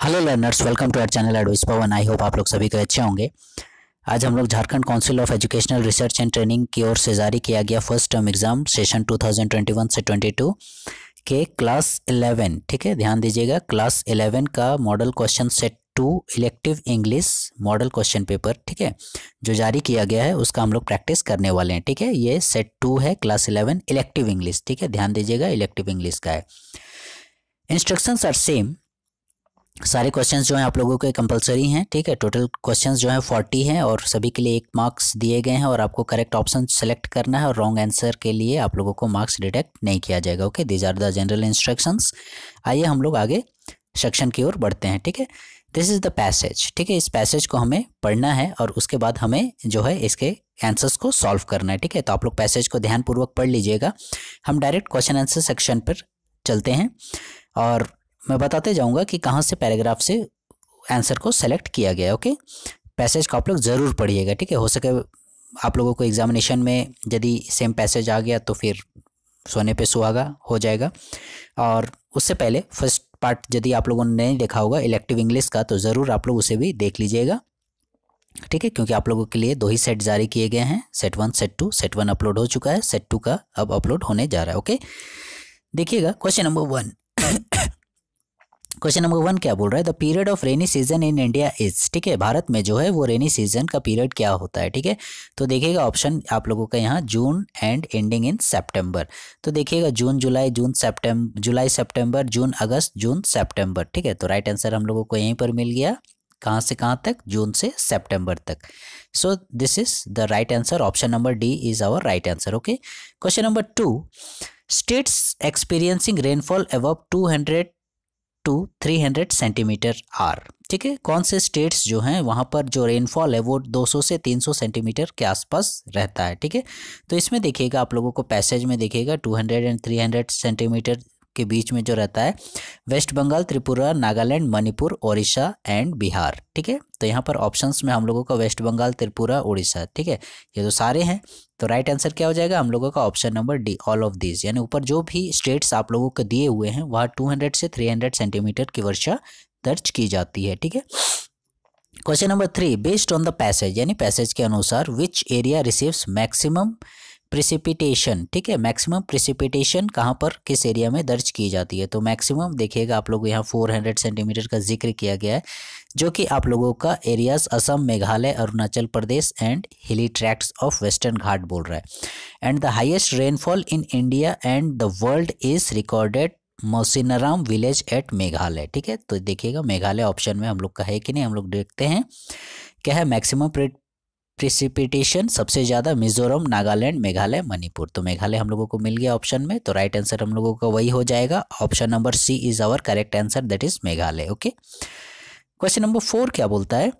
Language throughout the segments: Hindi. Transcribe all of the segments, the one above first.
hello learners welcome to our channel advice Pawan I hope आप लोग सभी के अच्छे होंगे आज हम लोग Jharkhand council of educational research and training की ओर से जारी किया गया फर्स्ट टर्म एग्जाम सेशन 2021 से 22 के क्लास 11 ठीक है ध्यान दीजिएगा क्लास 11 का model question set two elective English model question paper ठीक है जो जारी किया गया है उसका हम लोग प्रैक्टिस करने वाले हैं ठीक है ये सेट टू है क्लास इलेवन इलेक्टिव इंग्लिश ठीक है ध्यान दीजिएगा इलेक्टिव इंग्लिश का है इंस्ट्रक्शंस आर सेम सारे क्वेश्चंस जो हैं आप लोगों के कंपलसरी हैं ठीक है टोटल क्वेश्चंस जो हैं फोर्टी हैं और सभी के लिए एक मार्क्स दिए गए हैं और आपको करेक्ट ऑप्शन सेलेक्ट करना है और रॉन्ग आंसर के लिए आप लोगों को मार्क्स डिटेक्ट नहीं किया जाएगा okay these are the general instructions आइए हम लोग आगे सेक्शन की ओर बढ़ते हैं ठीक है दिस इज़ द पैसेज ठीक है इस पैसेज को हमें पढ़ना है और उसके बाद हमें जो है इसके आंसर्स को सॉल्व करना है ठीक है तो आप लोग पैसेज को ध्यानपूर्वक पढ़ लीजिएगा हम डायरेक्ट क्वेश्चन आंसर सेक्शन पर चलते हैं और मैं बताते जाऊँगा कि कहाँ से पैराग्राफ से आंसर को सेलेक्ट किया गया ओके पैसेज का आप लोग ज़रूर पढ़िएगा ठीक है हो सके आप लोगों को एग्जामिनेशन में यदि सेम पैसेज आ गया तो फिर सोने पे सुहागा हो जाएगा और उससे पहले फर्स्ट पार्ट यदि आप लोगों ने नहीं देखा होगा इलेक्टिव इंग्लिश का तो ज़रूर आप लोग उसे भी देख लीजिएगा ठीक है क्योंकि आप लोगों के लिए दो ही सेट जारी किए गए हैं set one set two set one upload हो चुका है सेट टू का अब अपलोड होने जा रहा है ओके देखिएगा question number one question number one क्या बोल रहा है the period of rainy season in India is ठीक है भारत में जो है वो रेनी सीजन का पीरियड क्या होता है ठीक है तो देखिएगा ऑप्शन आप लोगों का यहाँ June and ending in September तो देखिएगा June July June September July September June अगस्त जून सेप्टेम्बर ठीक है तो राइट आंसर हम लोगों को यहीं पर मिल गया कहाँ से कहाँ तक जून से सेप्टेम्बर तक so this is the right answer option number D is our right answer okay question number two states experiencing rainfall above hundred two 300 centimetre are ठीक है कौन से स्टेट्स जो हैं वहाँ पर जो रेनफॉल है वो 200 से 300 सेंटीमीटर के आसपास रहता है ठीक है तो इसमें देखिएगा आप लोगों को पैसेज में देखिएगा 200 एंड 300 सेंटीमीटर के बीच में जो रहता है वेस्ट बंगाल त्रिपुरा नागालैंड मणिपुर ओडिशा एंड बिहार ठीक है तो यहाँ पर ऑप्शंस में हम लोगों का वेस्ट बंगाल त्रिपुरा उड़ीसा ठीक है ये तो सारे हैं तो राइट आंसर क्या हो जाएगा हम लोगों का option number D all of this यानी ऊपर जो भी स्टेट्स आप लोगों को दिए हुए हैं वहाँ टू हंड्रेड से थ्री हंड्रेड सेंटीमीटर की वर्षा दर्ज की जाती है ठीक है question number three based on the passage यानी पैसेज के अनुसार which area receives maximum precipitation ठीक है मैक्सिमम प्रिसिपिटेशन कहाँ पर किस एरिया में दर्ज की जाती है तो मैक्सिमम देखिएगा आप लोग यहाँ 400 सेंटीमीटर का जिक्र किया गया है जो कि आप लोगों का areas Assam Meghalaya Arunachal Pradesh and hilly tracts of western Ghat बोल रहा है and the highest rainfall in India and the world is recorded Mawsynram village at Meghalaya ठीक है तो देखिएगा मेघालय ऑप्शन में हम लोग का है कि नहीं हम लोग देखते हैं क्या है मैक्सिमम प्रिसिपिटेशन सबसे ज़्यादा मिजोरम नागालैंड मेघालय मणिपुर तो मेघालय हम लोगों को मिल गया ऑप्शन में तो राइट आंसर हम लोगों का वही हो जाएगा option number C is our correct answer that is Meghalaya okay question number four क्या बोलता है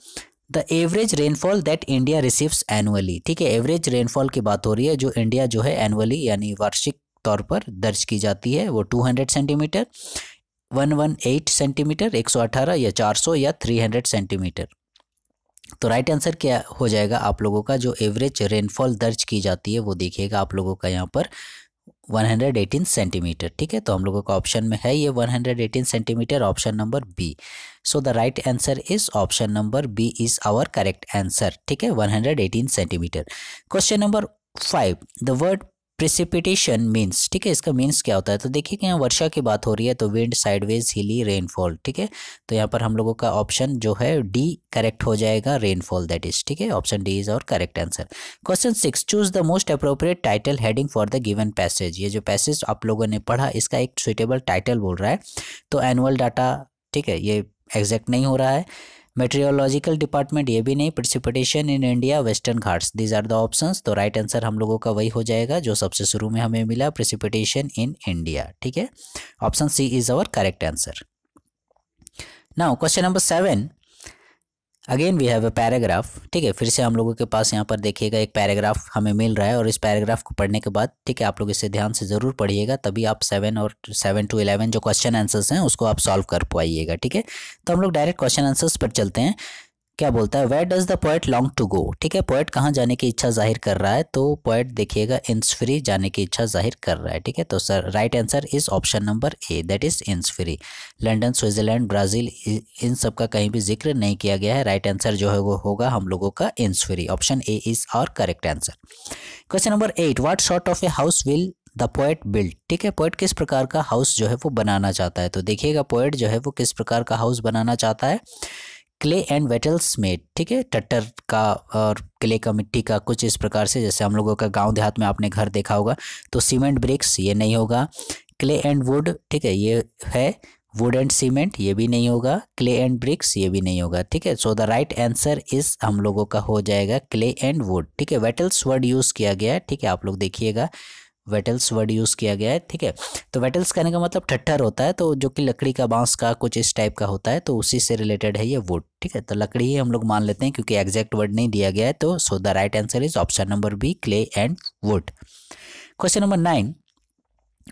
the average rainfall that India receives annually ठीक है एवरेज रेनफॉल की बात हो रही है जो इंडिया जो है एनुअली यानी वार्षिक तौर पर दर्ज की जाती है वो 200 सेंटीमीटर 118 सेंटीमीटर 118 या 400 या 300 सेंटीमीटर तो राइट आंसर क्या हो जाएगा आप लोगों का जो एवरेज रेनफॉल दर्ज की जाती है वो देखिएगा आप लोगों का यहाँ पर 118 सेंटीमीटर ठीक है तो हम लोगों का ऑप्शन में है ये 118 centimetre option number B so the right answer is option number B is our correct answer ठीक है 118 centimetre question number five the word precipitation means ठीक है इसका मीन्स क्या होता है तो देखिए कि यहाँ वर्षा की बात हो रही है तो विंड साइडवेज हिली रेनफॉल ठीक है तो यहाँ पर हम लोगों का ऑप्शन जो है डी करेक्ट हो जाएगा रेनफॉल दैट इज ठीक है option D is our correct answer question six choose the most appropriate title heading for the given passage ये जो पैसेज आप लोगों ने पढ़ा इसका एक सुइटेबल टाइटल बोल रहा है तो एनुअल डाटा ठीक है ये एग्जैक्ट नहीं हो रहा है मेट्रियोलॉजिकल डिपार्टमेंट ये भी नहीं precipitation in India western Ghats these are the options तो राइट आंसर हम लोगों का वही हो जाएगा जो सबसे शुरू में हमें मिला प्रिसिपिटेशन इन इंडिया ठीक है option C is our correct answer now question number seven again we have a paragraph ठीक है फिर से हम लोगों के पास यहाँ पर देखिएगा एक पैराग्राफ हमें मिल रहा है और इस पैराग्राफ को पढ़ने के बाद ठीक है आप लोग इसे ध्यान से ज़रूर पढ़िएगा तभी आप सेवन और सेवन टू इलेवन जो क्वेश्चन आंसर्स हैं उसको आप सॉल्व कर पाइएगा ठीक है तो हम लोग डायरेक्ट क्वेश्चन आंसर्स पर चलते हैं क्या बोलता है where does the poet long to go ठीक है पोएट कहाँ जाने की इच्छा जाहिर कर रहा है तो पोएट देखिएगा इंसफ्री जाने की इच्छा जाहिर कर रहा है ठीक है तो sir right answer is option number A that is Innisfree London Switzerland Brazil इन सब का कहीं भी जिक्र नहीं किया गया है राइट आंसर जो है वो होगा हम लोगों का Innisfree option A is our correct answer question number eight what sort of a house will the poet build ठीक है पोएट किस प्रकार का हाउस जो है वो बनाना चाहता है तो देखिएगा पोएट जो है वो किस प्रकार का हाउस बनाना चाहता है क्ले एंड वेटल्स में ठीक है टट्टर का और क्ले का मिट्टी का कुछ इस प्रकार से जैसे हम लोगों का गांव देहात में आपने घर देखा होगा तो सीमेंट ब्रिक्स ये नहीं होगा क्ले एंड वुड ठीक है ये है वुड एंड सीमेंट ये भी नहीं होगा क्ले एंड ब्रिक्स ये भी नहीं होगा ठीक है सो द राइट आंसर इस हम लोगों का हो जाएगा क्ले एंड वुड ठीक है वेटल्स वर्ड यूज़ किया गया है ठीक है आप लोग देखिएगा वेटल्स वर्ड यूज़ किया गया है ठीक है तो वेटल्स कहने का मतलब ठट्ठर होता है तो जो कि लकड़ी का बांस का कुछ इस टाइप का होता है तो उसी से रिलेटेड है ये वुड ठीक है तो लकड़ी ही हम लोग मान लेते हैं क्योंकि एग्जैक्ट वर्ड नहीं दिया गया है तो so the right answer is option number B clay and wood question number nine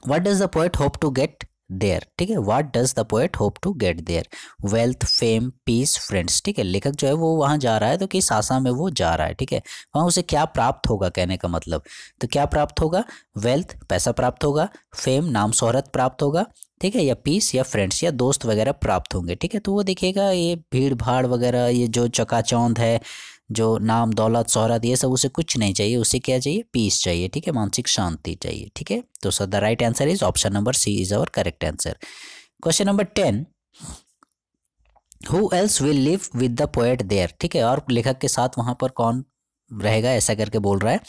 what does the poet hope to get there ठीक है what does the poet hope to get there wealth fame peace friends ठीक है लेखक जो है वो वहाँ जा रहा है तो किस आशा में वो जा रहा है ठीक है वहाँ उसे क्या प्राप्त होगा कहने का मतलब तो क्या प्राप्त होगा वेल्थ पैसा प्राप्त होगा फेम नाम शोहरत प्राप्त होगा ठीक है या पीस या फ्रेंड्स या दोस्त वगैरह प्राप्त होंगे ठीक है तो वो देखिएगा ये भीड़ भाड़ वगैरह ये जो चकाचौंध है जो नाम दौलत शहरत ये सब उसे कुछ नहीं चाहिए उसे क्या चाहिए पीस चाहिए ठीक है मानसिक शांति चाहिए ठीक है तो sir the right answer is option number C is our correct answer question number ten who else will live with the poet there ठीक है और लेखक के साथ वहाँ पर कौन रहेगा ऐसा करके बोल रहा है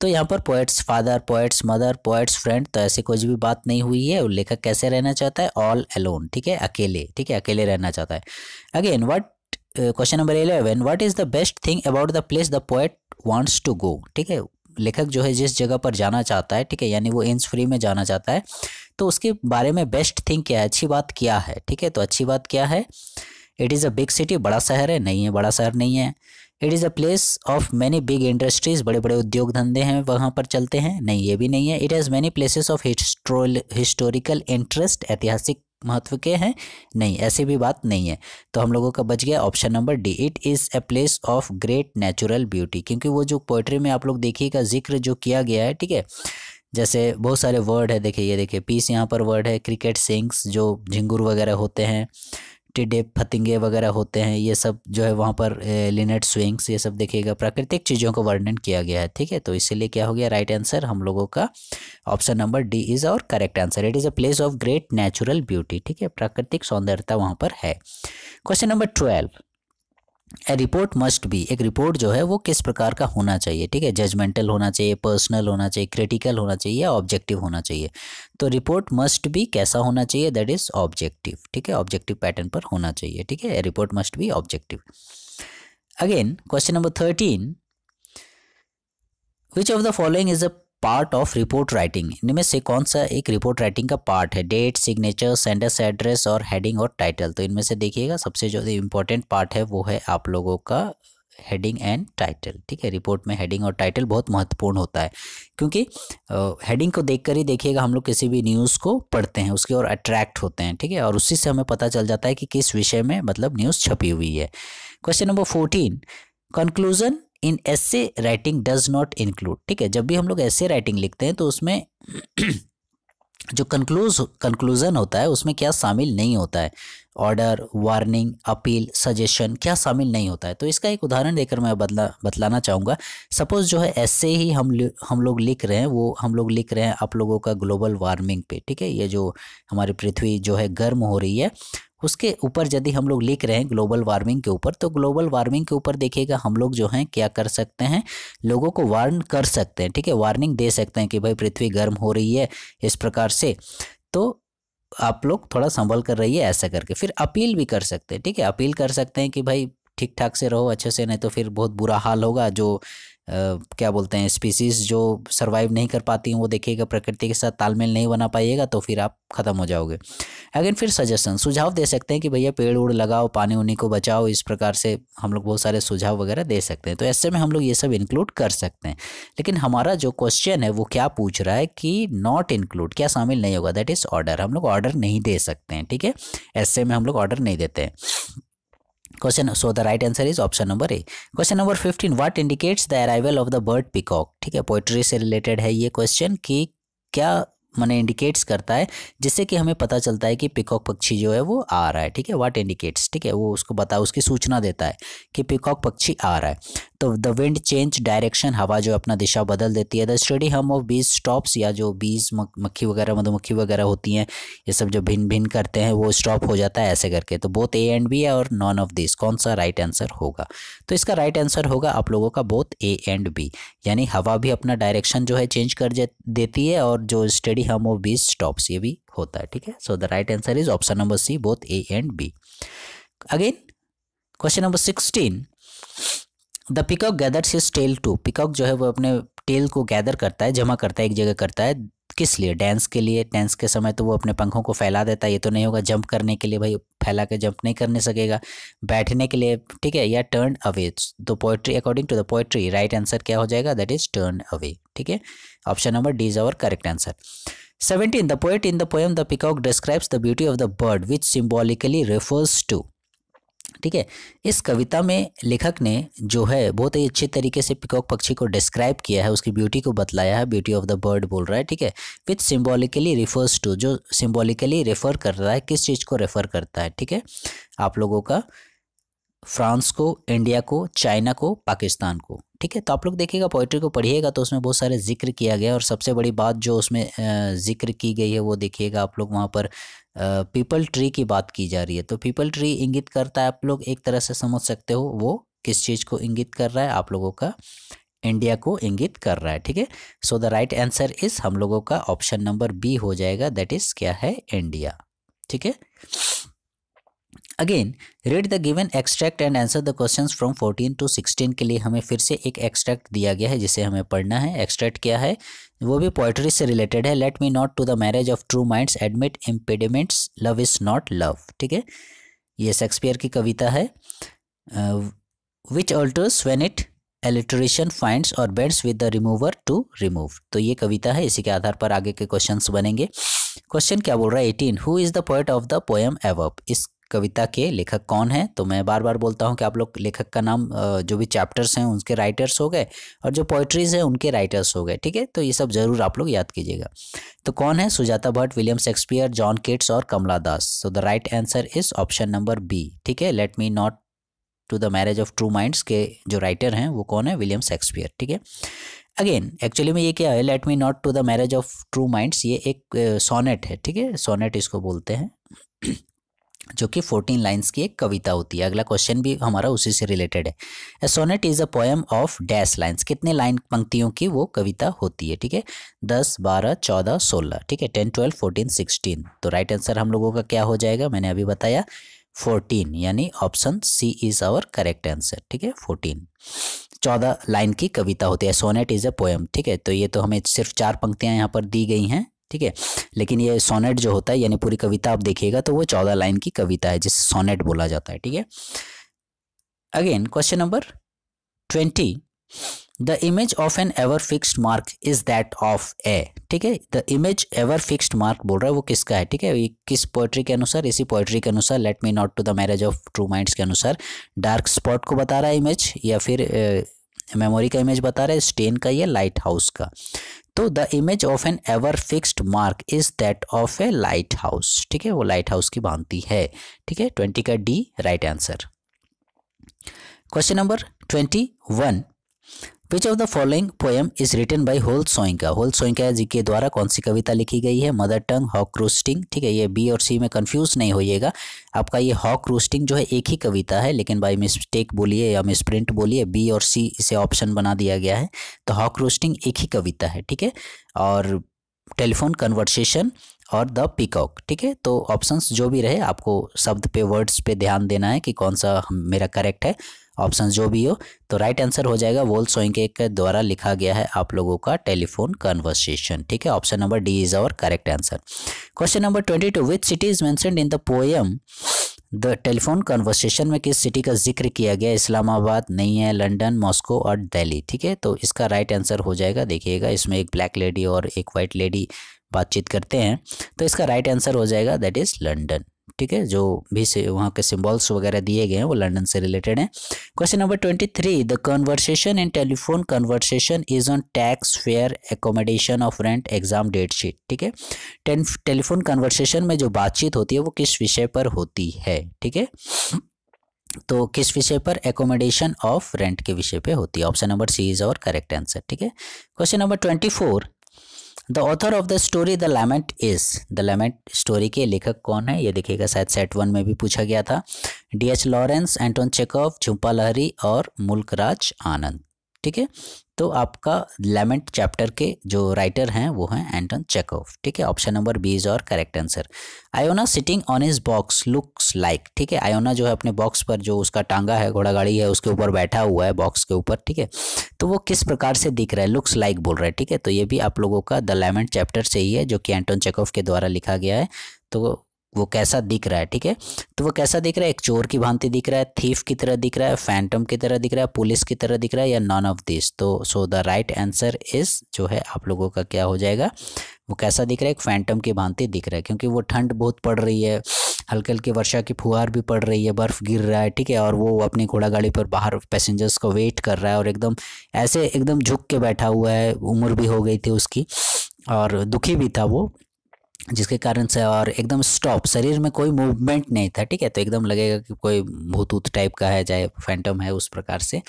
तो यहाँ पर poet's father poet's mother poet's friend तो ऐसी कुछ भी बात नहीं हुई है लेखक कैसे रहना चाहता है ऑल अलोन ठीक है अकेले ठीक है अकेले रहना चाहता है again what question number eleven what is the best thing about the place the poet wants to go ठीक है लेखक जो है जिस जगह पर जाना चाहता है ठीक है यानी वो एम्स फ्री में जाना चाहता है तो उसके बारे में बेस्ट थिंग क्या है अच्छी बात क्या है ठीक है तो अच्छी बात क्या है it is a big city बड़ा शहर है नहीं है बड़ा शहर नहीं है it is a place of many big industries बड़े बड़े उद्योग धंधे हैं वहाँ पर चलते हैं नहीं ये भी नहीं है it has many places of historical interest ऐतिहासिक महत्व के हैं नहीं ऐसी भी बात नहीं है तो हम लोगों का बच गया option number D it is a place of great natural beauty क्योंकि वो जो पोइट्री में आप लोग देखिएगा जिक्र जो किया गया है ठीक है जैसे बहुत सारे वर्ड है देखिए ये देखिए पीस यहाँ पर वर्ड है क्रिकेट सिंग्स जो झिंगुर वगैरह होते हैं टिडे फतिंगे वगैरह होते हैं ये सब जो है वहाँ पर लिनेट स्विंग्स ये सब देखिएगा प्राकृतिक चीज़ों का वर्णन किया गया है ठीक है तो इसीलिए क्या हो गया राइट आंसर हम लोगों का option number D is our correct answer it is a place of great natural beauty ठीक है प्राकृतिक सौंदर्यता वहाँ पर है question number twelve a report must be एक रिपोर्ट जो है वो किस प्रकार का होना चाहिए ठीक है जजमेंटल होना चाहिए पर्सनल होना चाहिए क्रिटिकल होना चाहिए या ऑब्जेक्टिव होना चाहिए तो रिपोर्ट मस्ट बी कैसा होना चाहिए दैट इज़ ऑब्जेक्टिव ठीक है ऑब्जेक्टिव पैटर्न पर होना चाहिए ठीक है report must be objective again question number thirteen which of the following is a part of report writing इनमें से कौन सा एक रिपोर्ट राइटिंग का पार्ट है डेट सिग्नेचर सेंडर्स एड्रेस और हेडिंग और टाइटल तो इनमें से देखिएगा सबसे जो इम्पोर्टेंट पार्ट है वो है आप लोगों का हेडिंग एंड टाइटल ठीक है रिपोर्ट में हेडिंग और टाइटल बहुत महत्वपूर्ण होता है क्योंकि हेडिंग को देखकर ही देखिएगा हम लोग किसी भी न्यूज़ को पढ़ते हैं उसकी और अट्रैक्ट होते हैं ठीक है और उसी से हमें पता चल जाता है कि किस विषय में मतलब न्यूज़ छपी हुई है question number fourteen conclusion in essay writing does not include ठीक है जब भी हम लोग ऐसे राइटिंग लिखते हैं तो उसमें जो कंक्लूज कंक्लूजन होता है उसमें क्या शामिल नहीं होता है ऑर्डर वार्निंग अपील सजेशन क्या शामिल नहीं होता है तो इसका एक उदाहरण देकर मैं बदला बतलाना चाहूँगा सपोज़ जो है ऐसे ही हम हम लोग लिख रहे हैं वो हम लोग लिख रहे हैं आप लोगों का ग्लोबल वार्मिंग पे ठीक है ये जो हमारी पृथ्वी जो है गर्म हो रही है उसके ऊपर यदि हम लोग लिख रहे हैं ग्लोबल वार्मिंग के ऊपर तो ग्लोबल वार्मिंग के ऊपर देखिएगा हम लोग जो हैं क्या कर सकते हैं लोगों को वार्न कर सकते हैं ठीक है वार्निंग दे सकते हैं कि भाई पृथ्वी गर्म हो रही है इस प्रकार से तो आप लोग थोड़ा संभल कर रहिए ऐसा करके फिर अपील भी कर सकते हैं ठीक है अपील कर सकते हैं कि भाई ठीक ठाक से रहो अच्छे से नहीं तो फिर बहुत बुरा हाल होगा जो क्या बोलते हैं स्पीसीज़ जो सर्वाइव नहीं कर पाती हैं वो देखिएगा प्रकृति के साथ तालमेल नहीं बना पाइएगा तो फिर आप ख़त्म हो जाओगे अगेन फिर सजेशन सुझाव दे सकते हैं कि भैया पेड़ उड़ लगाओ पानी उनी को बचाओ इस प्रकार से हम लोग बहुत सारे सुझाव वगैरह दे सकते हैं तो ऐसे में हम लोग ये सब इंक्लूड कर सकते हैं लेकिन हमारा जो क्वेश्चन है वो क्या पूछ रहा है कि नॉट इंक्लूड क्या शामिल नहीं होगा दैट इज़ ऑर्डर हम लोग ऑर्डर नहीं दे सकते हैं ठीक है ऐसे में हम लोग ऑर्डर नहीं देते हैं question so the right answer is option number A question number fifteen what indicates the arrival of the bird peacock ठीक है पोइट्री से रिलेटेड है ये क्वेश्चन कि क्या मैंने इंडिकेट्स करता है जिससे कि हमें पता चलता है कि पिकॉक पक्षी जो है वो आ रहा है ठीक है वाट इंडिकेट्स ठीक है वो उसको बता उसकी सूचना देता है कि पिकॉक पक्षी आ रहा है तो द विंड चेंज डायरेक्शन हवा जो अपना दिशा बदल देती है the steady hum of bees stops या जो बीज मक्खी वगैरह मधुमक्खी वगैरह होती हैं ये सब जो भिन्न भिन्न करते हैं वो स्टॉप हो जाता है ऐसे करके तो बोथ ए एंड बी है और नॉन ऑफ दिस कौन सा राइट right आंसर होगा तो इसका राइट right आंसर होगा आप लोगों का बोथ ए एंड बी यानी हवा भी अपना डायरेक्शन जो है चेंज कर देती है और जो स्टडी भी हम ऑफ बीज स्टॉप्स ये भी होता है ठीक है so the right answer is option number C both A and B again question number sixteen the peacock gathers his tail to peacock जो है वो अपने टेल को गैदर करता है जमा करता है एक जगह करता है किस लिए डांस के लिए डांस के समय तो वो अपने पंखों को फैला देता है ये तो नहीं होगा जंप करने के लिए भाई फैला के जंप नहीं करने सकेगा बैठने के लिए ठीक है या टर्न अवे दो poetry according to the poetry right answer क्या हो जाएगा दैट इज टर्न अवे ठीक है option number D is our correct answer seventeen the poet in the poem the peacock describes the beauty of the bird which symbolically refers to ठीक है इस कविता में लेखक ने जो है बहुत ही अच्छे तरीके से पिकॉक पक्षी को डिस्क्राइब किया है उसकी ब्यूटी को बतलाया है ब्यूटी ऑफ द बर्ड बोल रहा है ठीक है विच सिम्बॉलिकली रिफर्स टू जो सिम्बॉलिकली रेफर कर रहा है किस चीज़ को रेफर करता है ठीक है आप लोगों का फ्रांस को इंडिया को चाइना को पाकिस्तान को ठीक है तो आप लोग देखिएगा पोइट्री को पढ़िएगा तो उसमें बहुत सारे जिक्र किया गया और सबसे बड़ी बात जो उसमें जिक्र की गई है वो देखिएगा आप लोग वहाँ पर पीपल ट्री की बात की जा रही है तो पीपल ट्री इंगित करता है आप लोग एक तरह से समझ सकते हो वो किस चीज़ को इंगित कर रहा है आप लोगों का इंडिया को इंगित कर रहा है ठीक है so the right answer is हम लोगों का ऑप्शन नंबर बी हो जाएगा दैट इज़ क्या है इंडिया ठीक है again read the given extract and answer the questions from 14 to 16 के लिए हमें फिर से एक एक्सट्रैक्ट दिया गया है जिसे हमें पढ़ना है एक्सट्रैक्ट क्या है वो भी पोइट्री से रिलेटेड है let me not to the marriage of true minds admit impediments love is not love ठीक है ये शेक्सपियर की कविता है which alters when it alteration finds or bends with the remover to remove तो ये कविता है इसी के आधार पर आगे के क्वेश्चंस बनेंगे क्वेश्चन क्या बोल रहा है eighteen who is the poet of the poem एवअप इस कविता के लेखक कौन हैं तो मैं बार बार बोलता हूँ कि आप लोग लेखक का नाम जो भी चैप्टर्स हैं उनके राइटर्स हो गए और जो पोइट्रीज़ हैं उनके राइटर्स हो गए ठीक है तो ये सब ज़रूर आप लोग याद कीजिएगा तो कौन है Sujata Bhatt William Shakespeare John Keats और Kamala Das so the right answer is option number B ठीक है let me not to the marriage of true minds के जो राइटर हैं वो कौन है विलियम शेक्सपियर ठीक है अगेन एक्चुअली में ये क्या है let me not to the marriage of true minds ये एक सोनेट है ठीक है सोनेट इसको बोलते हैं जो कि 14 लाइंस की एक कविता होती है अगला क्वेश्चन भी हमारा उसी से रिलेटेड है a sonnet is a poem of dash lines कितने लाइन पंक्तियों की वो कविता होती है ठीक है दस बारह चौदह सोलह ठीक है टेन ट्वेल्व फोर्टीन सिक्सटीन तो राइट आंसर हम लोगों का क्या हो जाएगा मैंने अभी बताया फोर्टीन यानी option C is our correct answer ठीक है फोर्टीन चौदह लाइन की कविता होती है सोनेट इज़ अ पोएम ठीक है तो ये तो हमें सिर्फ चार पंक्तियाँ यहाँ पर दी गई हैं ठीक है लेकिन ये सोनेट जो होता है यानी पूरी कविता आप देखिएगा तो वो चौदह लाइन की कविता है जिसे सोनेट बोला जाता है ठीक है again question number twenty the image of an ever fixed mark is that of a ठीक है the image ever fixed mark बोल रहा है वो किसका है ठीक है ये किस पोएट्री के अनुसार इसी पोएट्री के अनुसार let me not to the marriage of true minds के अनुसार डार्क स्पॉट को बता रहा है इमेज या फिर मेमोरी का इमेज बता रहा है स्टेन का या लाइट हाउस का तो the image of an ever fixed mark is that of a lighthouse ठीक है वो लाइट हाउस की भांति है ठीक है ट्वेंटी का D right answer question number twenty one which of the following poem is written by Wole Soyinka Wole Soyinka ji के द्वारा कौन सी कविता लिखी गई है मदर टंग हॉक रोस्टिंग ठीक है ये बी और सी में कन्फ्यूज नहीं होइएगा आपका ये हॉक रोस्टिंग जो है एक ही कविता है लेकिन बाई मिस्टेक बोलिए या मिसप्रिंट बोलिए बी और सी इसे ऑप्शन बना दिया गया है तो हॉक रोस्टिंग एक ही कविता है ठीक है और टेलीफोन कन्वर्सेशन और द पिकॉक ठीक है तो ऑप्शंस जो भी रहे आपको शब्द पे वर्ड्स पे ध्यान देना है कि कौन सा मेरा करेक्ट है ऑप्शन जो भी हो तो राइट आंसर हो जाएगा वोल सोइंग के द्वारा लिखा गया है आप लोगों का टेलीफोन कन्वर्सेशन ठीक है option number D is our correct answer question number twenty two which city is मैं in the poem the telephone conversation में किस सिटी का जिक्र किया गया इस्लामाबाद नहीं है लंडन मॉस्को और दिल्ली ठीक है तो इसका राइट आंसर हो जाएगा देखिएगा इसमें एक ब्लैक लेडी और एक वाइट लेडी बातचीत करते हैं तो इसका राइट आंसर हो जाएगा दैट इज़ लंडन ठीक है जो भी से वहाँ के सिम्बॉल्स वगैरह दिए गए हैं वो लंदन से रिलेटेड हैं question number twenty three the conversation in telephone conversation is on tax fare accommodation of rent exam date sheet ठीक है टेलीफोन कन्वर्सेशन में जो बातचीत होती है वो किस विषय पर होती है ठीक है तो किस विषय पर एकोमोडेशन ऑफ रेंट के विषय पे होती है option number C is our correct answer ठीक है question number twenty four the author of the story the lament is the lament story के लेखक कौन है ये देखिएगा शायद सेट वन में भी पूछा गया था D H Lawrence Anton Chekhov Jhumpa Lahiri और मुल्कराज आनंद ठीक है तो आपका लेमेंट चैप्टर के जो राइटर हैं वो हैं एंटन चेकोव ठीक है option number B is our correct answer Iona sitting on his box looks like ठीक है आयोना जो है अपने बॉक्स पर जो उसका टांगा है घोड़ा गाड़ी है उसके ऊपर बैठा हुआ है बॉक्स के ऊपर ठीक है तो वो किस प्रकार से दिख रहा है लुक्स लाइक बोल रहा है ठीक है तो ये भी आप लोगों का द लेमेंट चैप्टर से ही है जो कि एंटन चेकोव के द्वारा लिखा गया है तो वो कैसा दिख रहा है ठीक है तो वो कैसा दिख रहा है एक चोर की भांति दिख रहा है थीफ की तरह दिख रहा है फैंटम की तरह दिख रहा है पुलिस की तरह दिख रहा है या नॉन ऑफ दिस तो so the right answer is जो है आप लोगों का क्या हो जाएगा वो कैसा दिख रहा है एक फैंटम की भांति दिख रहा है क्योंकि वो ठंड बहुत पड़ रही है हल्के हल्के वर्षा की फुहार भी पड़ रही है बर्फ़ गिर रहा है ठीक है और वो अपनी घोड़ा गाड़ी पर बाहर पैसेंजर्स को वेट कर रहा है और एकदम ऐसे एकदम झुक के बैठा हुआ है उम्र भी हो गई थी उसकी और दुखी भी था वो जिसके कारण से और एकदम स्टॉप शरीर में कोई मूवमेंट नहीं था ठीक है तो एकदम लगेगा कि कोई भूत टाइप का है चाहे फैंटम है उस प्रकार से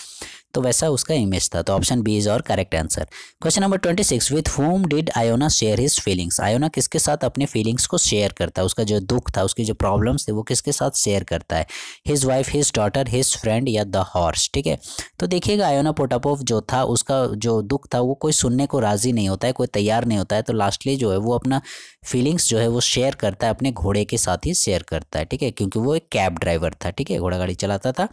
तो वैसा उसका इमेज था तो option B is our correct answer question number twenty six with whom did Iona share his feelings Iona किसके साथ अपने फीलिंग्स को शेयर करता है उसका जो दुख था उसकी जो प्रॉब्लम्स थे वो किसके साथ शेयर करता है his wife his daughter his friend या द हॉर्स ठीक है तो देखिएगा आयोना पोटापोव जो था उसका जो दुख था वो कोई सुनने को राजी नहीं होता है कोई तैयार नहीं होता है तो लास्टली जो है वो अपना फीलिंग्स जो है वो शेयर करता है अपने घोड़े के साथ ही शेयर करता है ठीक है क्योंकि वो एक कैब ड्राइवर था ठीक है घोड़ा गाड़ी चलाता था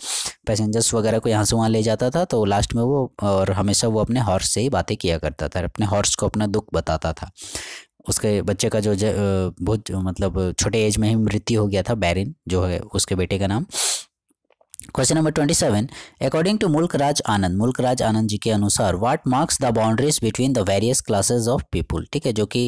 पैसेंजर्स वगैरह को यहाँ से वहाँ ले जाता था तो लास्ट में वो और हमेशा वो अपने हॉर्स से ही बातें किया करता था अपने हॉर्स को अपना दुख बताता था उसके बच्चे का जो बहुत मतलब छोटे एज में ही मृत्यु हो गया था बैरिन जो है उसके बेटे का नाम question number twenty seven according to Mulk Raj Anand Mulk Raj Anand ji के अनुसार what marks the boundaries between the various classes of people ठीक है जो कि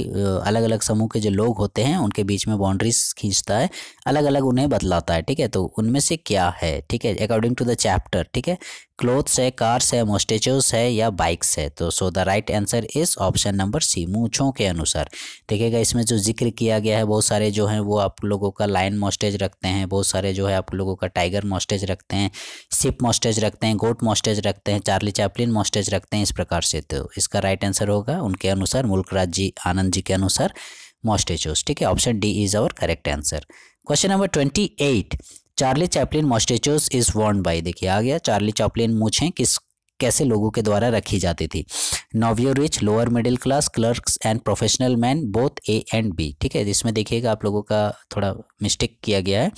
अलग अलग समूह के जो लोग होते हैं उनके बीच में बाउंड्रीज खींचता है अलग अलग उन्हें बदलाता है ठीक है तो उनमें से क्या है ठीक है अकॉर्डिंग टू द चैप्टर ठीक है क्लोथ्स है कार्स है मोस्टेचोस है या बाइक्स है तो so the right answer is option number C मूछों के अनुसार देखिएगा इसमें जो जिक्र किया गया है बहुत सारे जो हैं वो आप लोगों का लाइन मोस्टेज रखते हैं बहुत सारे जो है आप लोगों का टाइगर मोस्टेज रखते हैं सिप मोस्टेज रखते हैं गोट मोस्टेज रखते हैं चार्ली चैपलिन मोस्टेज रखते हैं इस प्रकार से तो इसका राइट आंसर होगा उनके अनुसार मुल्कराज जी आनंद जी के अनुसार मोस्टेचोस ठीक है option D is our correct answer question number twenty eight Charlie Chaplin moustaches is worn by देखिए आ गया चार्ली चैपलिन मूछें किस कैसे लोगों के द्वारा रखी जाती थी nouveau riche lower middle class clerks and professional man both A and B ठीक है इसमें देखिएगा आप लोगों का थोड़ा मिस्टेक किया गया है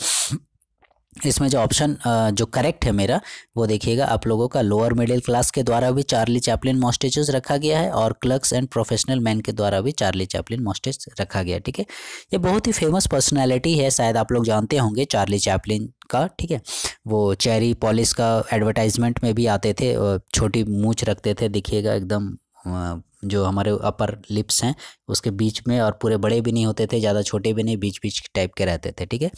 इसमें जो ऑप्शन जो करेक्ट है मेरा वो देखिएगा आप लोगों का लोअर मिडिल क्लास के द्वारा भी चार्ली चैपलिन मॉस्टेजेस रखा गया है और क्लर्क्स एंड प्रोफेशनल मैन के द्वारा भी चार्ली चैपलिन मॉस्टेज रखा गया ठीक है ये बहुत ही फेमस पर्सनैलिटी है शायद आप लोग जानते होंगे चार्ली चैपलिन का ठीक है वो चेरी पॉलिस का एडवर्टाइजमेंट में भी आते थे छोटी मूछ रखते थे दिखिएगा एकदम जो हमारे अपर लिप्स हैं उसके बीच में और पूरे बड़े भी नहीं होते थे ज़्यादा छोटे भी नहीं बीच बीच टाइप के रहते थे ठीक है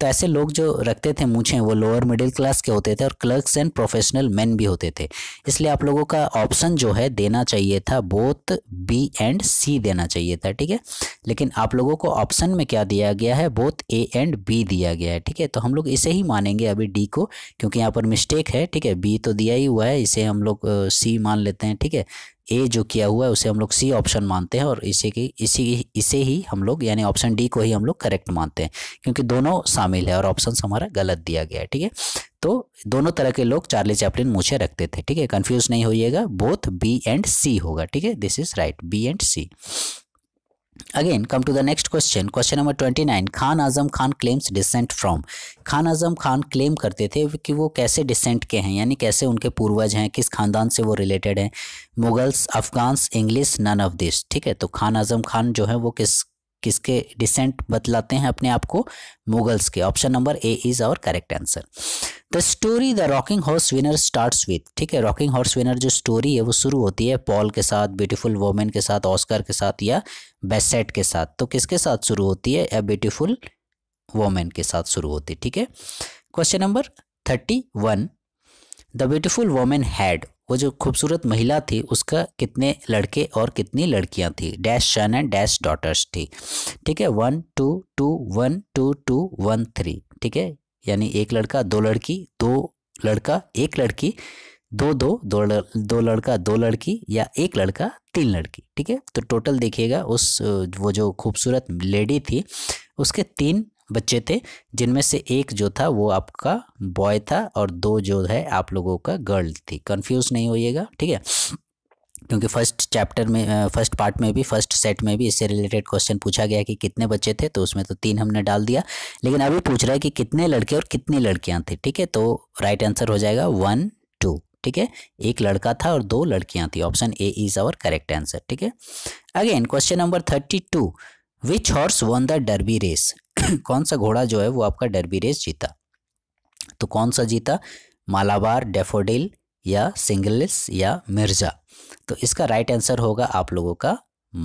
तो ऐसे लोग जो रखते थे मूछें वो लोअर मिडिल क्लास के होते थे और क्लर्क्स एंड प्रोफेशनल मैन भी होते थे इसलिए आप लोगों का ऑप्शन जो है देना चाहिए था बोथ बी एंड सी देना चाहिए था ठीक है लेकिन आप लोगों को ऑप्शन में क्या दिया गया है बोथ ए एंड बी दिया गया है ठीक है तो हम लोग इसे ही मानेंगे अभी डी को क्योंकि यहाँ पर मिस्टेक है ठीक है बी तो दिया ही हुआ है इसे हम लोग सी मान लेते हैं ठीक है ए जो किया हुआ है उसे हम लोग सी ऑप्शन मानते हैं और इसी की इसी इसे ही हम लोग यानी ऑप्शन डी को ही हम लोग करेक्ट मानते हैं क्योंकि दोनों शामिल है और ऑप्शन हमारा गलत दिया गया है ठीक है तो दोनों तरह के लोग चार्ली चैपलिन मुझे रखते थे ठीक है कन्फ्यूज नहीं होइएगा बोथ बी एंड सी होगा ठीक है this is right B and C again come to the next question question number twenty nine Khan Azam Khan claims descent from Khan Azam Khan claim करते थे कि वो कैसे डिसेंट के हैं यानी कैसे उनके पूर्वज हैं किस खानदान से वो रिलेटेड हैं Mughals Afghans English none of this ठीक है तो खान आजम खान जो है वो किस किसके डिसेंट बतलाते हैं अपने आप को मुगल्स के option number A is our correct answer the story the rocking horse winner starts with ठीक है रॉकिंग हॉर्स विनर जो स्टोरी है वो शुरू होती है पॉल के साथ ब्यूटीफुल वोमेन के साथ ऑस्कर के साथ या बेसेट के साथ तो किसके साथ शुरू होती है या ब्यूटीफुल वोमेन के साथ शुरू होती है ठीक है question number thirty one the beautiful women had वो जो खूबसूरत महिला थी उसका कितने लड़के और कितनी लड़कियां थी dash son and dash daughters थी ठीक है one two two one two two one three ठीक है यानी एक लड़का दो लड़की दो लड़का एक लड़की दो दो दो लड़, दो लड़का दो लड़की या एक लड़का तीन लड़की ठीक है तो टोटल देखिएगा उस वो जो खूबसूरत लेडी थी उसके तीन बच्चे थे जिनमें से एक जो था वो आपका बॉय था और दो जो है आप लोगों का गर्ल थी कंफ्यूज नहीं होइएगा ठीक है क्योंकि फर्स्ट चैप्टर में फर्स्ट पार्ट में भी फर्स्ट सेट में भी इससे रिलेटेड क्वेश्चन पूछा गया कि कितने बच्चे थे तो उसमें तो तीन हमने डाल दिया लेकिन अभी पूछ रहा है कि कितने लड़के और कितनी लड़कियां थी ठीक है तो राइट आंसर हो जाएगा वन टू ठीक है एक लड़का था और दो लड़कियां थी option A is our correct answer ठीक है again question number thirty two which horse won the Derby race कौन सा घोड़ा जो है वो आपका डरबी रेस जीता तो कौन सा जीता मालाबार डेफोडिल या सिंगलिस या मिर्जा तो इसका राइट आंसर होगा आप लोगों का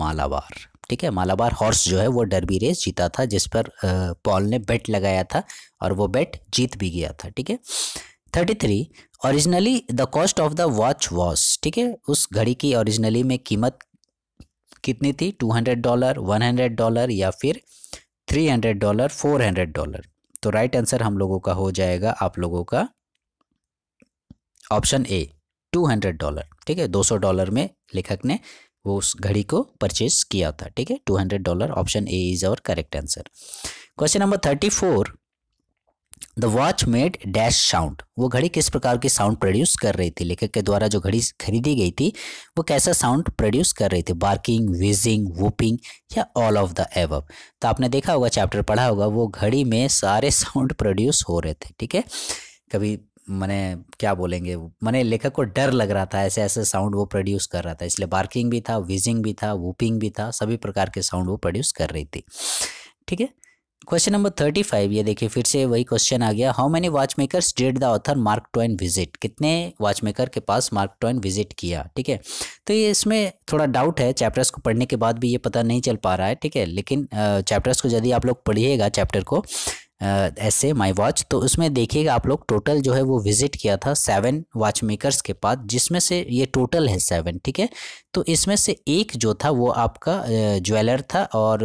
मालाबार ठीक है मालाबार हॉर्स जो है वो डरबी रेस जीता था जिस पर पॉल ने बेट लगाया था और वो बेट जीत भी गया था ठीक है thirty three originally the cost of the watch was ठीक है उस घड़ी की ओरिजिनली में कीमत कितनी थी two hundred dollar one hundred dollar या फिर three hundred dollar four hundred dollar तो राइट आंसर हम लोगों का हो जाएगा आप लोगों का option A two hundred dollar ठीक है दो सौ डॉलर में लेखक ने वो उस घड़ी को परचेज किया था ठीक है two hundred dollar option A is our correct answer question number thirty four the watch made dash sound वो घड़ी किस प्रकार की साउंड प्रोड्यूस कर रही थी लेखक के द्वारा जो घड़ी खरीदी गई थी वो कैसा साउंड प्रोड्यूस कर रही थी बार्किंग विजिंग वूपिंग या ऑल ऑफ द एव तो आपने देखा होगा चैप्टर पढ़ा होगा वो घड़ी में सारे साउंड प्रोड्यूस हो रहे थे ठीक है कभी मैंने क्या बोलेंगे मैंने लेखक को डर लग रहा था ऐसे ऐसे साउंड वो प्रोड्यूस कर रहा था इसलिए बार्किंग भी था विजिंग भी था वूपिंग भी था सभी प्रकार के साउंड वो प्रोड्यूस कर रही थी ठीक है क्वेश्चन नंबर थर्टी फाइव ये देखिए फिर से वही क्वेश्चन आ गया how many maker did the author Mark Twain visit कितने मेकर के पास मार्क ट्वेन विजिट किया ठीक है तो ये इसमें थोड़ा डाउट है चैप्टर्स को पढ़ने के बाद भी ये पता नहीं चल पा रहा है ठीक है लेकिन चैप्टर्स को यदि आप लोग पढ़िएगा चैप्टर को ऐसे माई वॉच तो उसमें देखिएगा आप लोग टोटल जो है वो विजिट किया था सेवन वॉच मेकर्स के पास जिसमें से ये टोटल है सेवन ठीक है तो इसमें से एक जो था वो आपका ज्वेलर था और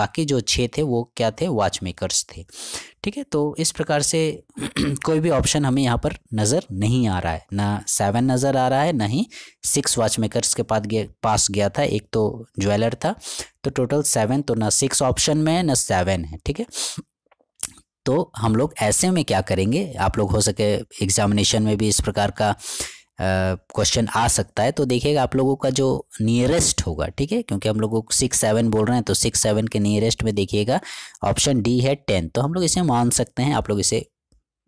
बाकी जो छः थे वो क्या थे वॉच मेकर्स थे ठीक है तो इस प्रकार से कोई भी ऑप्शन हमें यहाँ पर नज़र नहीं आ रहा है ना सेवन नज़र आ रहा है ना ही सिक्स वॉच मेकरस के पास पास गया था एक तो ज्वेलर था तो टोटल सेवन तो ना सिक्स ऑप्शन में है ना सेवन है ठीक है तो हम लोग ऐसे में क्या करेंगे आप लोग हो सके एग्जामिनेशन में भी इस प्रकार का क्वेश्चन आ सकता है तो देखिएगा आप लोगों का जो नियरेस्ट होगा ठीक है क्योंकि हम लोगों को सिक्स सेवन बोल रहे हैं तो सिक्स सेवन के नियरेस्ट में देखिएगा ऑप्शन डी है टेन तो हम लोग इसे मान सकते हैं आप लोग इसे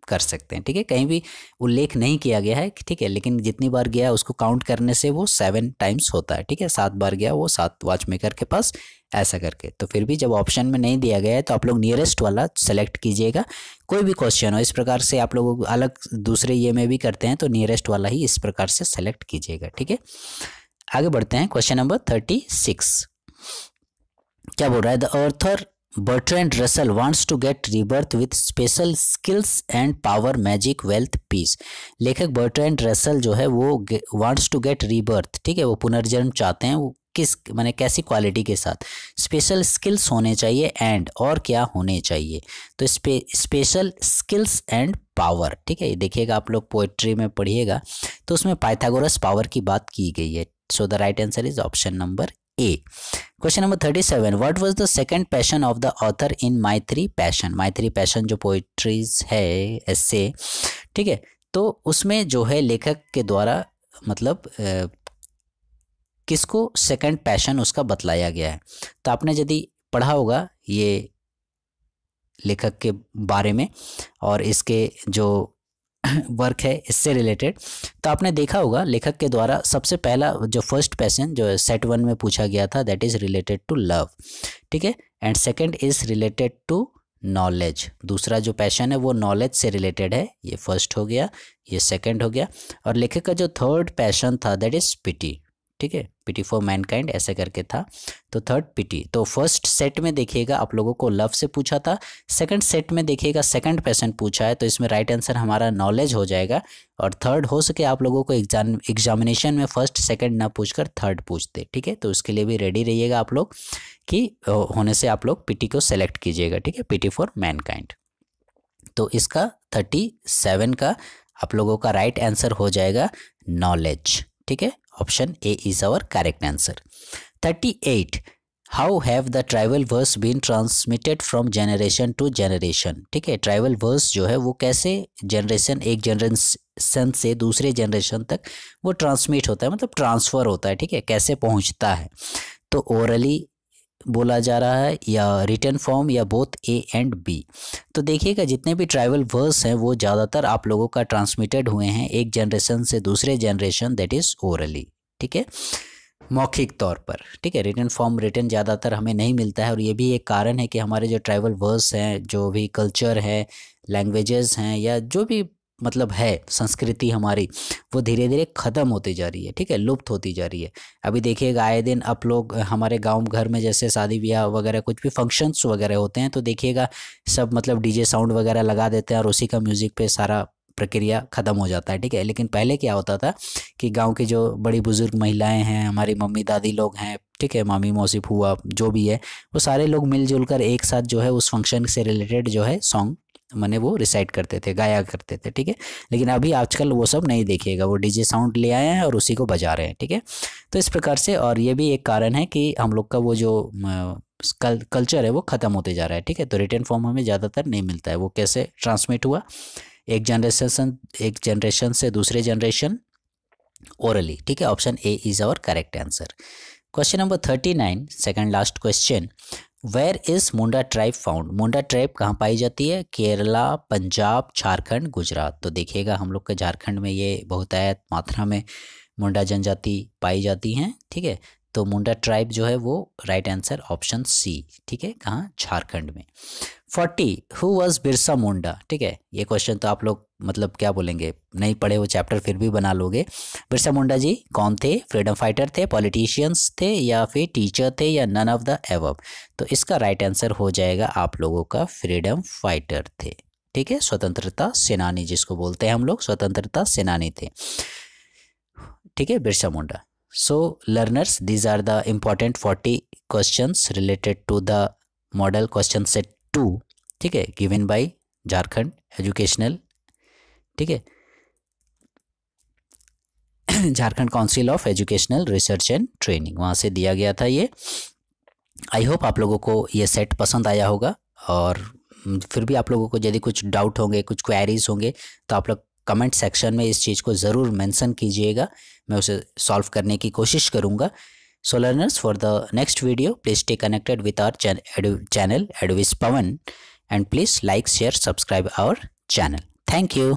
कर सकते हैं ठीक है कहीं भी उल्लेख नहीं किया गया है ठीक है लेकिन जितनी बार गया उसको काउंट करने से वो सेवन टाइम्स होता है ठीक है सात बार गया वो सात वॉचमेकर के पास ऐसा करके तो फिर भी जब ऑप्शन में नहीं दिया गया है तो आप लोग नियरेस्ट वाला सेलेक्ट कीजिएगा कोई भी क्वेश्चन हो इस प्रकार से आप लोग अलग दूसरे ये में भी करते हैं तो नियरेस्ट वाला ही इस प्रकार से सेलेक्ट कीजिएगा ठीक है आगे बढ़ते हैं क्वेश्चन नंबर थर्टी सिक्स क्या बोल रहा है the author Bertrand Russell wants to get rebirth with special skills and power magic wealth peace लेखक बर्ट्रैंड रसल जो है वो wants to get rebirth ठीक है वो पुनर्जन्म चाहते हैं वो किस मैंने कैसी क्वालिटी के साथ स्पेशल स्किल्स होने चाहिए एंड और क्या होने चाहिए तो स्पे स्पेशल स्किल्स एंड पावर ठीक है ये देखिएगा आप लोग पोइट्री में पढ़िएगा तो उसमें पाइथागोरस पावर की बात की गई है so the right answer is option number A question number thirty seven what was the second passion of the author in three passion three passion जो पोइट्रीज है ऐसे ठीक है तो उसमें जो है लेखक के द्वारा मतलब किसको सेकेंड पैशन उसका बतलाया गया है तो आपने यदि पढ़ा होगा ये लेखक के बारे में और इसके जो वर्क है इससे रिलेटेड तो आपने देखा होगा लेखक के द्वारा सबसे पहला जो फर्स्ट पैसन जो सेट वन में पूछा गया था that is related to love ठीक है and second is related to knowledge दूसरा जो पैशन है वो नॉलेज से रिलेटेड है ये फर्स्ट हो गया ये सेकंड हो गया और लेखक का जो थर्ड पैशन था दैट इज़ पिटी ठीक है पिटी फॉर मैनकाइंड ऐसे करके था तो थर्ड पिटी तो फर्स्ट सेट में देखिएगा आप लोगों को लव से पूछा था सेकंड सेट में देखिएगा सेकंड पर्सन पूछा है तो इसमें राइट right आंसर हमारा नॉलेज हो जाएगा और थर्ड हो सके आप लोगों को एग्जाम एग्जामिनेशन में फर्स्ट सेकंड ना पूछकर थर्ड पूछते ठीक है तो उसके लिए भी रेडी रहिएगा आप लोग कि होने से आप लोग पीटी को सेलेक्ट कीजिएगा ठीक है पीटी फॉर मैनकाइंड तो इसका थर्टी सेवन का आप लोगों का राइट right आंसर हो जाएगा नॉलेज ठीक है option A is our correct answer thirty eight how have the tribal verse been transmitted from generation to generation ठीक है ट्राइवल वर्स जो है वो कैसे जनरेशन एक जनरेशन से दूसरे जनरेशन तक वो ट्रांसमिट होता है मतलब ट्रांसफ़र होता है ठीक है कैसे पहुंचता है तो ओरली बोला जा रहा है या रिटर्न फॉर्म या बोथ ए एंड बी तो देखिएगा जितने भी ट्राइवल वर्स हैं वो ज़्यादातर आप लोगों का ट्रांसमिटेड हुए हैं एक जनरेशन से दूसरे जनरेशन दैट इज़ ओरली ठीक है मौखिक तौर पर ठीक है रिटर्न फॉर्म रिटर्न ज़्यादातर हमें नहीं मिलता है और ये भी एक कारण है कि हमारे जो ट्राइवल वर्स हैं जो भी कल्चर है लैंग्वेजेस हैं या जो भी मतलब है संस्कृति हमारी वो धीरे धीरे ख़त्म होती जा रही है ठीक है लुप्त होती जा रही है अभी देखिएगा आए दिन आप लोग हमारे गांव घर में जैसे शादी ब्याह वगैरह कुछ भी फंक्शंस वगैरह होते हैं तो देखिएगा सब मतलब डीजे साउंड वगैरह लगा देते हैं और उसी का म्यूज़िक पे सारा प्रक्रिया ख़त्म हो जाता है ठीक है लेकिन पहले क्या होता था कि गाँव की जो बड़ी बुज़ुर्ग महिलाएं हैं हमारी मम्मी दादी लोग हैं ठीक है मामी मौसी फूआ जो भी है वो सारे लोग मिलजुल कर एक साथ जो है उस फंक्शन से रिलेटेड जो है सॉन्ग मैंने वो रिसाइड करते थे गाया करते थे ठीक है लेकिन अभी आजकल वो सब नहीं देखिएगा वो डीजे साउंड ले आए हैं और उसी को बजा रहे हैं ठीक है तो इस प्रकार से और ये भी एक कारण है कि हम लोग का वो जो कल कल्चर है वो ख़त्म होते जा रहा है ठीक है तो रिटर्न फॉर्म हमें ज़्यादातर नहीं मिलता है वो कैसे ट्रांसमिट हुआ एक जनरेशन एक जनरेशन से दूसरे जनरेशन ओरली ठीक है option A is our correct answer question number thirty nine second last question where is Munda tribe found Munda tribe कहाँ पाई जाती है केरला पंजाब झारखंड गुजरात तो देखिएगा हम लोग के झारखंड में ये बहुत आयत मात्रा में मुंडा जनजाति पाई जाती हैं ठीक है तो मुंडा ट्राइब जो है वो राइट आंसर ऑप्शन सी ठीक है कहाँ झारखंड में forty who was Birsa Munda ठीक है ये क्वेश्चन तो आप लोग मतलब क्या बोलेंगे नहीं पढ़े वो चैप्टर फिर भी बना लोगे बिरसा मुंडा जी कौन थे फ्रीडम फाइटर थे पॉलिटिशियंस थे या फिर टीचर थे या नन ऑफ द एवब तो इसका राइट आंसर हो जाएगा आप लोगों का फ्रीडम फाइटर थे ठीक है स्वतंत्रता सेनानी जिसको बोलते हैं हम लोग स्वतंत्रता सेनानी थे ठीक है बिरसा मुंडा So learners, these are the important 40 questions related to the model question set 2 ठीक है गिवन बाय झारखंड एजुकेशनल ठीक है Jharkhand council of educational research and training वहाँ से दिया गया था ये आई होप आप लोगों को ये सेट पसंद आया होगा और फिर भी आप लोगों को यदि कुछ डाउट होंगे कुछ क्वेरीज होंगे तो आप लोग कमेंट सेक्शन में इस चीज़ को ज़रूर मेंशन कीजिएगा मैं उसे सॉल्व करने की कोशिश करूँगा so learners for the next video please stay connected with our channel advice Pawan and please like share subscribe our channel thank you